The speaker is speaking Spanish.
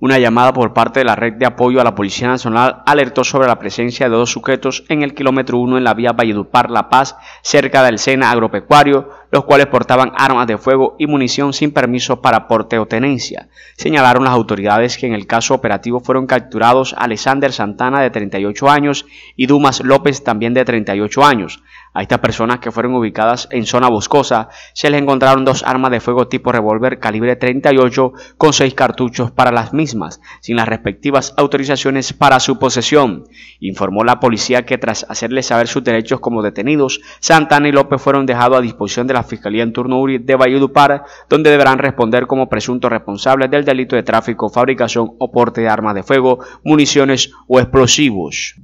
Una llamada por parte de la red de apoyo a la Policía Nacional alertó sobre la presencia de dos sujetos en el kilómetro 1 en la vía Valledupar-La Paz, cerca del Sena Agropecuario, los cuales portaban armas de fuego y munición sin permiso para porte o tenencia. Señalaron las autoridades que en el caso operativo fueron capturados Alexander Santana de 38 años y Dumas López también de 38 años. A estas personas que fueron ubicadas en zona boscosa se les encontraron dos armas de fuego tipo revólver calibre 38 con seis cartuchos para las mismas, sin las respectivas autorizaciones para su posesión. Informó la policía que tras hacerles saber sus derechos como detenidos, Santana y López fueron dejados a disposición de la Fiscalía en turno URI de Valledupar, donde deberán responder como presuntos responsables del delito de tráfico, fabricación o porte de armas de fuego, municiones o explosivos.